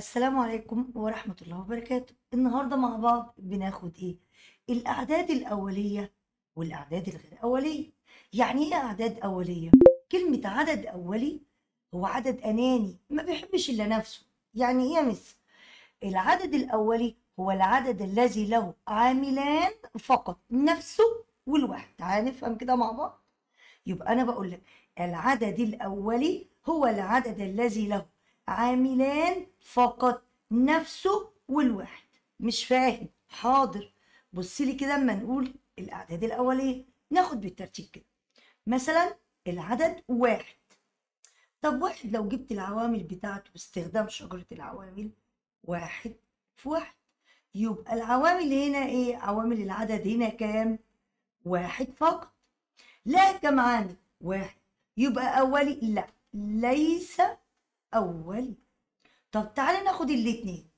السلام عليكم ورحمة الله وبركاته النهاردة مع بعض بناخد ايه الاعداد الاولية والاعداد الغير اولية يعني ايه اعداد اولية كلمة عدد اولي هو عدد اناني ما بيحبش الا نفسه يعني ايه يا مس العدد الاولي هو العدد الذي له عاملان فقط نفسه والواحد تعالى نفهم كده مع بعض يبقى انا بقول لك العدد الاولي هو العدد الذي له عاملان فقط نفسه والواحد مش فاهم حاضر بصي لي كده اما نقول الاعداد الاوليه ناخد بالترتيب كده مثلا العدد واحد طب واحد لو جبت العوامل بتاعته باستخدام شجره العوامل واحد في واحد يبقى العوامل هنا ايه عوامل العدد هنا كام واحد فقط لا كم عامل واحد يبقى اولي لا ليس أول طب تعالى ناخد الاتنين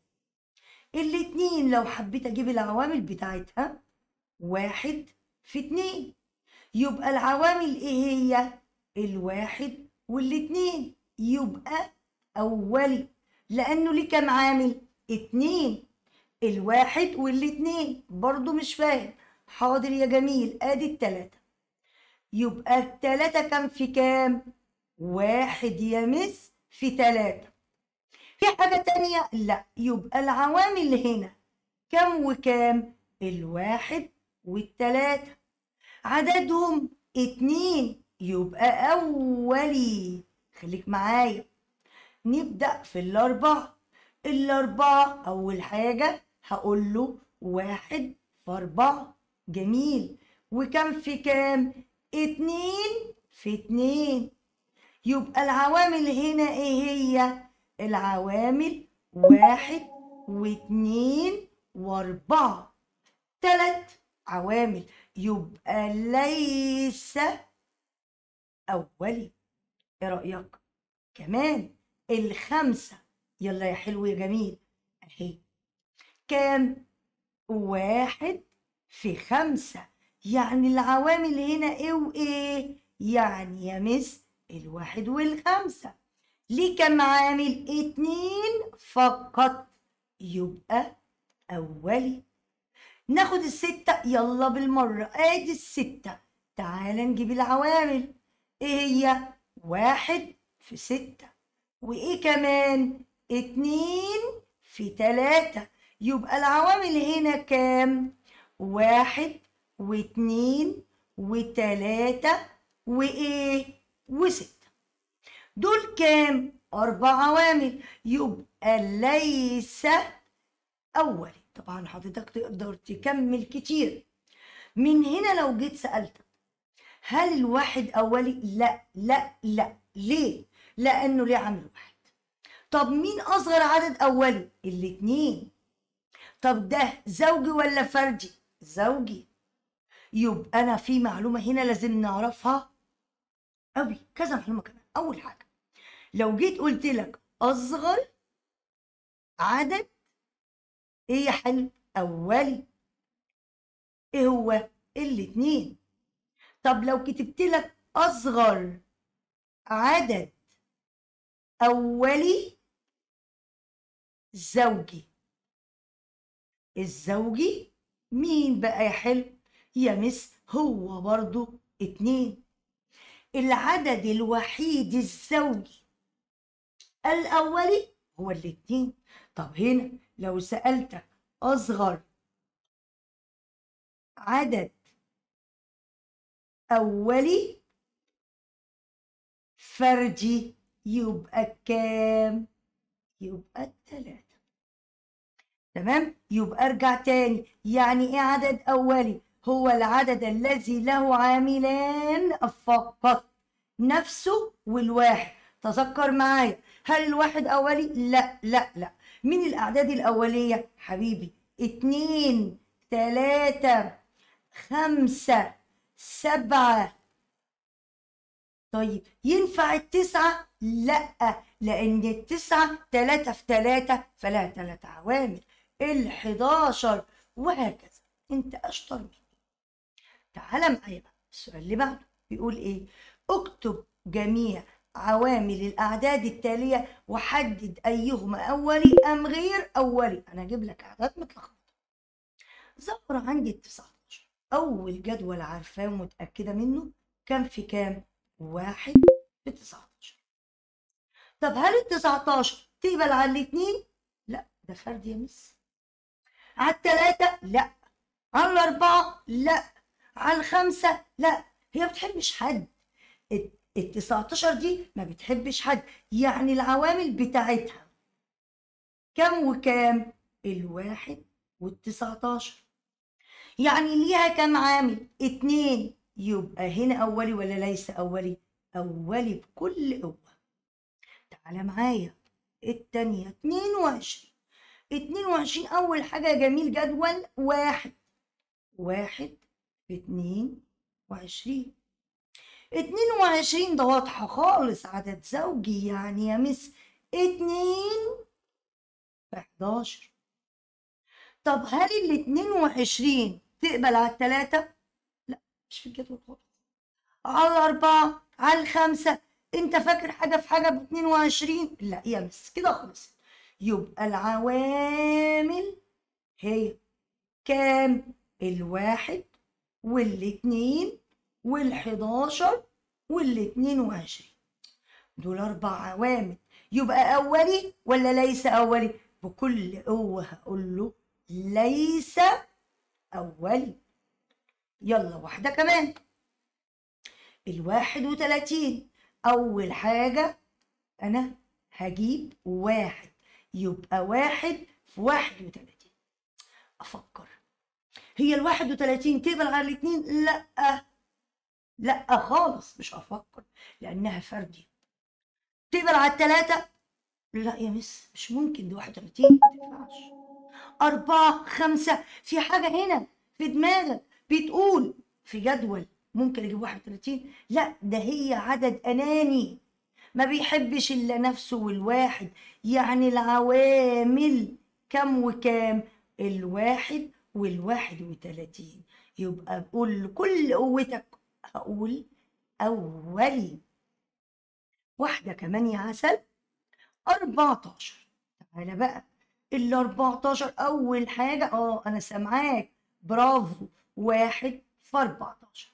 الاتنين لو حبيت أجيب العوامل بتاعتها واحد في اتنين يبقى العوامل ايه هي الواحد والاتنين يبقى أولي لأنه ليه كام عامل اتنين الواحد والاتنين برضو مش فاهم حاضر يا جميل ادي التلاتة يبقى التلاتة كام في كام واحد يا مس في ثلاثة في حاجة تانية لا يبقى العوامل هنا كم وكام الواحد والتلاتة عددهم اتنين يبقى أولي خليك معايا نبدأ في الأربعة الأربعة أول حاجة هقول له واحد في أربعة جميل وكم في كام؟ اتنين في اتنين يبقى العوامل هنا ايه هي العوامل واحد واتنين واربعة تلات عوامل يبقى ليس أولي إيه رأيك؟ كمان الخمسة يلا يا حلو يا جميل أهي كام؟ واحد في خمسة يعني العوامل هنا إيه وإيه؟ يعني يا مس الواحد والخمسة ليه كان عامل اتنين فقط يبقى أولي ناخد الستة يلا بالمرة ادي الستة تعالى نجيب العوامل ايه هي واحد في ستة وايه كمان اتنين في تلاتة يبقى العوامل هنا كام واحد واتنين وتلاتة وايه وستة دول كام؟ أربع عوامل يبقى ليس أولي طبعا حضرتك تقدر تكمل كتير من هنا لو جيت سألتك هل الواحد أولي؟ لا لا لا ليه؟ لأنه ليه عامل واحد طب مين أصغر عدد أولي؟ الاتنين طب ده زوجي ولا فردي؟ زوجي يبقى أنا في معلومة هنا لازم نعرفها قوي كذا معلومه كمان اول حاجه لو جيت قلت لك اصغر عدد ايه يا حلو اولي ايه هو الاتنين طب لو كتبت لك اصغر عدد اولي زوجي الزوجي مين بقى يا حلو يا مس هو برضو اتنين العدد الوحيد الزوجي الأولي هو الاتنين طب هنا لو سألتك أصغر عدد أولي فردي يبقى كام؟ يبقى التلاتة تمام؟ يبقى ارجع تاني يعني ايه عدد أولي؟ هو العدد الذي له عاملان فقط نفسه والواحد تذكر معايا هل الواحد أولي؟ لا لا لا مين الأعداد الأولية؟ حبيبي اتنين تلاتة خمسة سبعة طيب ينفع التسعة؟ لا لأن التسعة تلاتة في تلاتة فلها تلاتة عوامل الحداشر وهكذا انت أشطر مني تعال معايا بقى السؤال اللي بعده بيقول ايه اكتب جميع عوامل الاعداد التاليه وحدد ايهما اولي ام غير اولي انا اجيب لك اعداد متلخبطه ظهر عندي ال 19 اول جدول عارفاه ومتاكده منه كان في كام واحد في 19 طب هل ال 19 تقبل على الاثنين لا ده فرد يا مس على الثلاثه لا على الاربعه لا على الخمسة لا هي ما بتحبش حد ال 19 دي ما بتحبش حد يعني العوامل بتاعتها كم وكام الواحد وال19 يعني ليها كم عامل اتنين يبقى هنا أولي ولا ليس أولي أولي بكل قوة تعالى معايا التانية 22 22 أول حاجة جميل جدول واحد واحد اتنين وعشرين اتنين وعشرين ده واضحة خالص عدد زوجي يعني يا مس اتنين بحداشر طب هل الاتنين وعشرين تقبل على التلاتة؟ لا مش في الجدول خالص على الأربعة على الخمسة أنت فاكر حاجة في حاجة باتنين وعشرين؟ لا يا مس كده خلصت يبقى العوامل هي كام؟ الواحد والاثنين والحداشر والاتنين وعشرين دول أربع عوامل يبقى أولي ولا ليس أولي بكل قوة هقول له ليس أولي يلا واحدة كمان الواحد وتلاتين أول حاجة أنا هجيب واحد يبقى واحد في واحد وتلاتين أفكر هي ال 31 تقبل على الاثنين لا لا خالص مش هفكر لانها فردي تقبل على الثلاثه لا يا مس مش ممكن دي 31 ما تنفعش أربعة خمسة في حاجة هنا في دماغك بتقول في جدول ممكن أجيب 31 لا ده هي عدد أناني ما بيحبش إلا نفسه والواحد يعني العوامل كم وكام الواحد والواحد وتلاتين يبقى بقول كل قوتك هقول أولي واحدة كمان يا عسل أربعتاشر تعالى بقى الأربعتاشر أول حاجة أه أنا سامعاك برافو واحد في أربعتاشر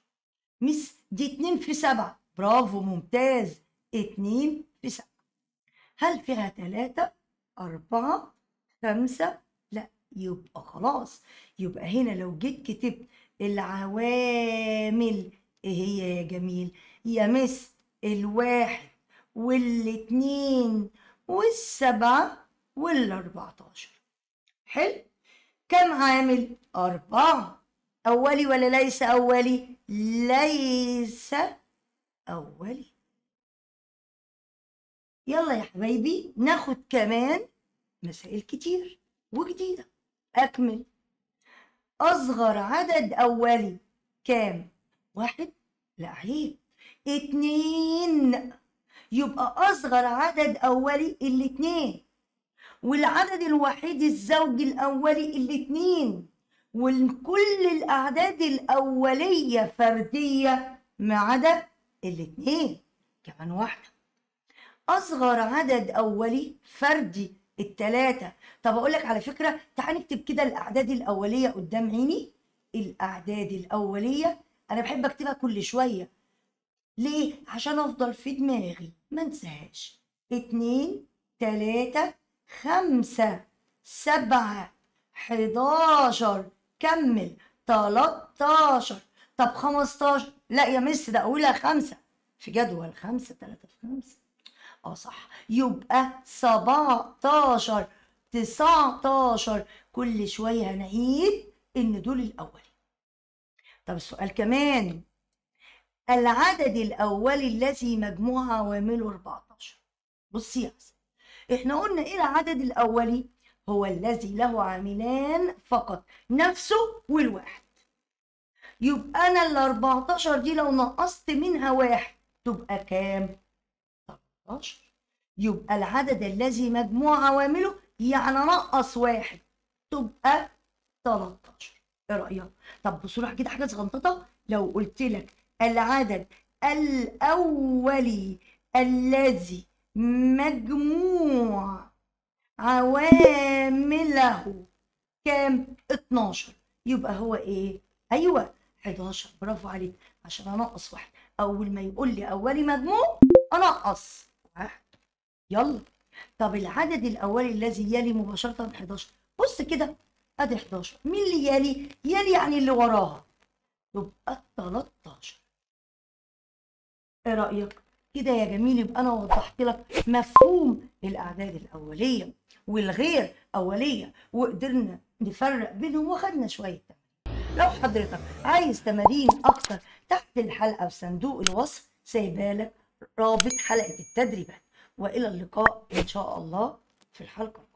مس دي اتنين في سبعة برافو ممتاز اتنين في سبعة هل فيها تلاتة أربعة خمسة يبقى خلاص يبقى هنا لو جيت كتبت العوامل ايه هي يا جميل يا مس الواحد والاتنين والسبعة والاربعتاشر حلو كم عامل أربعة أولي ولا ليس أولي ليس أولي يلا يا حبايبي ناخد كمان مسائل كتير وجديده أكمل أصغر عدد أولي كام؟ واحد لا عيب اتنين يبقى أصغر عدد أولي الاتنين والعدد الوحيد الزوج الأولي الاتنين وكل الأعداد الأولية فردية ما عدا الاتنين كمان واحدة أصغر عدد أولي فردي التلاتة طب اقول لك على فكره تعالى نكتب كده الاعداد الاوليه قدام عيني الاعداد الاوليه انا بحب اكتبها كل شويه ليه عشان افضل في دماغي ما انساهاش اتنين تلاتة خمسة سبعة حداشر كمل تلاتاشر طب خمستاشر لا يا مس ده اقولها خمسة في جدول خمسة تلاتة في خمسة اه صح يبقى 17 19 كل شوية هنعيد إن دول الأول طب السؤال كمان العدد الأولي الذي مجموع عوامله 14 بصي يا احنا قلنا ايه العدد الأولي هو الذي له عاملان فقط نفسه والواحد يبقى أنا ال 14 دي لو نقصت منها واحد تبقى كام؟ 16 يبقى العدد الذي مجموع عوامله يعني نقص واحد تبقى 13 ايه رايك طب بصوا كده حاجه صغنططه لو قلت لك العدد الاولي الذي مجموع عوامله كام 12 يبقى هو ايه ايوه 11 برافو عليك عشان انقص واحد اول ما يقول لي اولي مجموع انقص يلا طب العدد الاولي الذي يلي مباشره 11 بص كده ادي 11 مين اللي يلي يلي يعني اللي وراها يبقى 13 ايه رايك كده يا جميل يبقى انا وضحت لك مفهوم الاعداد الاوليه والغير اوليه وقدرنا نفرق بينهم وخدنا شويه لو حضرتك عايز تمارين اكتر تحت الحلقه في صندوق الوصف سايبالك رابط حلقه التدريبات والى اللقاء ان شاء الله في الحلقه